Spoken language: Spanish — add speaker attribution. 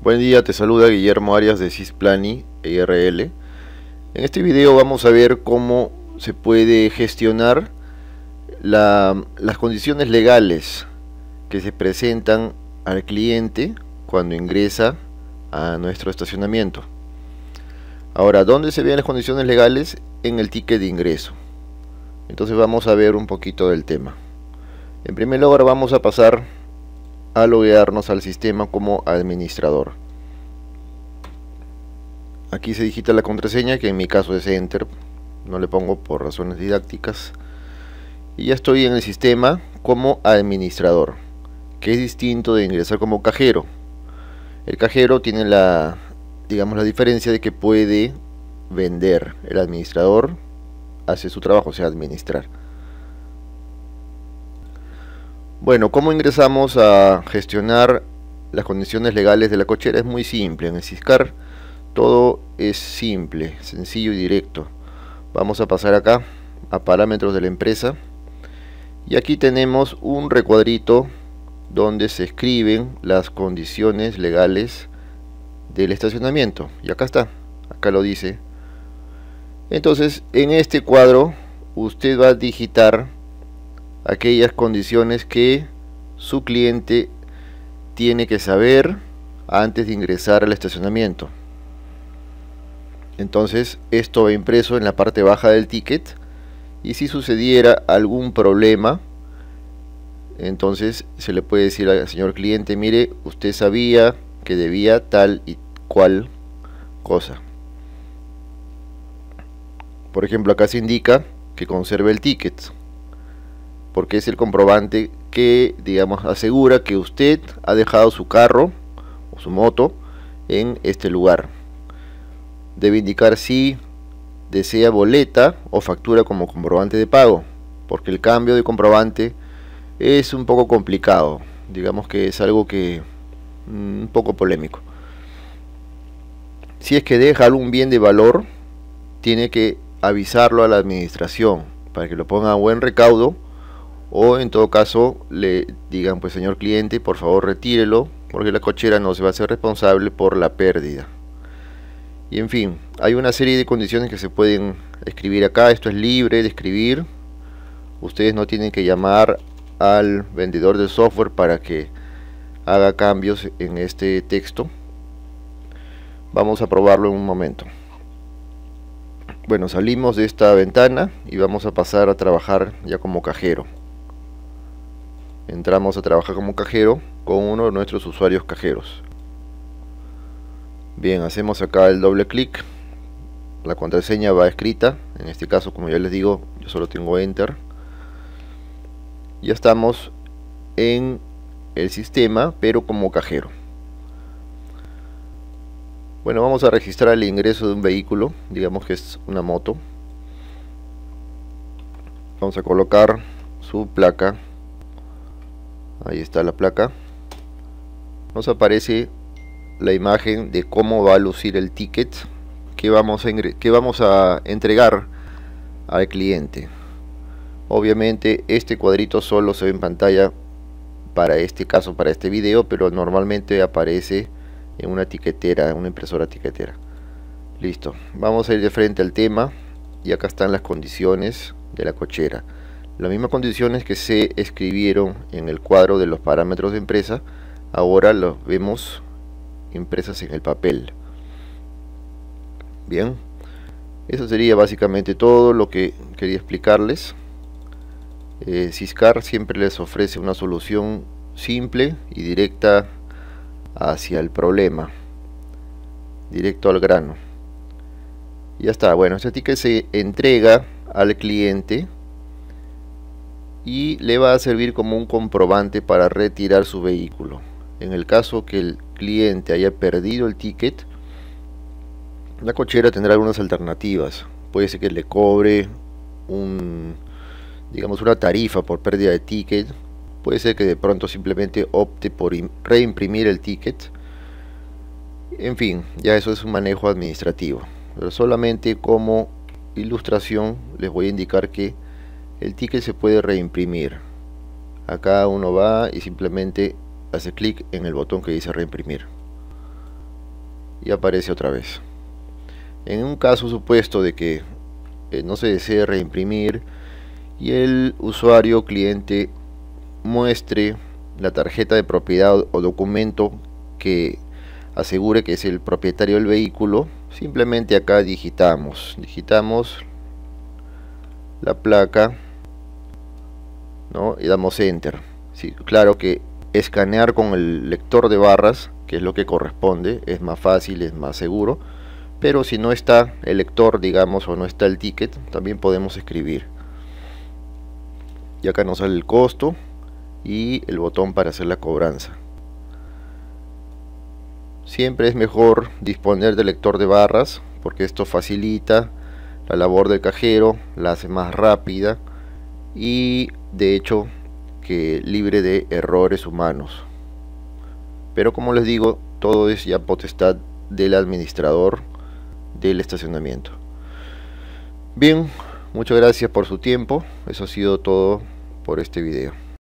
Speaker 1: Buen día, te saluda Guillermo Arias de Cisplani IRL e En este video vamos a ver cómo se puede gestionar las condiciones legales que se presentan al cliente cuando ingresa a nuestro estacionamiento. Ahora, ¿dónde se ven las condiciones legales? En el ticket de ingreso. Entonces vamos a ver un poquito del tema. En primer lugar vamos a pasar a loguearnos al sistema como administrador. Aquí se digita la contraseña, que en mi caso es Enter, no le pongo por razones didácticas. Y ya estoy en el sistema como administrador, que es distinto de ingresar como cajero. El cajero tiene la, digamos, la diferencia de que puede vender. El administrador hace su trabajo, o sea, administrar. Bueno, ¿cómo ingresamos a gestionar las condiciones legales de la cochera? Es muy simple. En el CISCAR todo es simple, sencillo y directo. Vamos a pasar acá a parámetros de la empresa. Y aquí tenemos un recuadrito donde se escriben las condiciones legales del estacionamiento. Y acá está, acá lo dice. Entonces, en este cuadro usted va a digitar aquellas condiciones que su cliente tiene que saber antes de ingresar al estacionamiento. Entonces esto va impreso en la parte baja del ticket y si sucediera algún problema, entonces se le puede decir al señor cliente, mire, usted sabía que debía tal y cual cosa. Por ejemplo, acá se indica que conserve el ticket porque es el comprobante que, digamos, asegura que usted ha dejado su carro o su moto en este lugar. Debe indicar si desea boleta o factura como comprobante de pago, porque el cambio de comprobante es un poco complicado, digamos que es algo que mm, un poco polémico. Si es que deja algún bien de valor, tiene que avisarlo a la administración para que lo ponga a buen recaudo o en todo caso le digan pues señor cliente por favor retírelo porque la cochera no se va a ser responsable por la pérdida y en fin hay una serie de condiciones que se pueden escribir acá esto es libre de escribir ustedes no tienen que llamar al vendedor de software para que haga cambios en este texto vamos a probarlo en un momento bueno salimos de esta ventana y vamos a pasar a trabajar ya como cajero entramos a trabajar como cajero con uno de nuestros usuarios cajeros. Bien, hacemos acá el doble clic. La contraseña va escrita. En este caso, como ya les digo, yo solo tengo Enter. Ya estamos en el sistema, pero como cajero. Bueno, vamos a registrar el ingreso de un vehículo. Digamos que es una moto. Vamos a colocar su placa ahí está la placa nos aparece la imagen de cómo va a lucir el ticket que vamos a, que vamos a entregar al cliente obviamente este cuadrito solo se ve en pantalla para este caso para este video pero normalmente aparece en una etiquetera en una impresora tiquetera listo vamos a ir de frente al tema y acá están las condiciones de la cochera las mismas condiciones que se escribieron en el cuadro de los parámetros de empresa, ahora lo vemos empresas en el papel. Bien, eso sería básicamente todo lo que quería explicarles. Ciscar eh, siempre les ofrece una solución simple y directa hacia el problema, directo al grano. Ya está, bueno, este ticket se entrega al cliente y le va a servir como un comprobante para retirar su vehículo. En el caso que el cliente haya perdido el ticket, la cochera tendrá algunas alternativas. Puede ser que le cobre un, digamos, una tarifa por pérdida de ticket. Puede ser que de pronto simplemente opte por reimprimir el ticket. En fin, ya eso es un manejo administrativo. Pero solamente como ilustración les voy a indicar que el ticket se puede reimprimir. Acá uno va y simplemente hace clic en el botón que dice reimprimir. Y aparece otra vez. En un caso supuesto de que eh, no se desee reimprimir y el usuario cliente muestre la tarjeta de propiedad o documento que asegure que es el propietario del vehículo, simplemente acá digitamos, digitamos la placa y damos enter. claro que escanear con el lector de barras, que es lo que corresponde, es más fácil, es más seguro, pero si no está el lector, digamos, o no está el ticket, también podemos escribir. Y acá nos sale el costo y el botón para hacer la cobranza. Siempre es mejor disponer del lector de barras porque esto facilita la labor del cajero, la hace más rápida y de hecho que libre de errores humanos. Pero como les digo, todo es ya potestad del administrador del estacionamiento. Bien, muchas gracias por su tiempo. Eso ha sido todo por este video.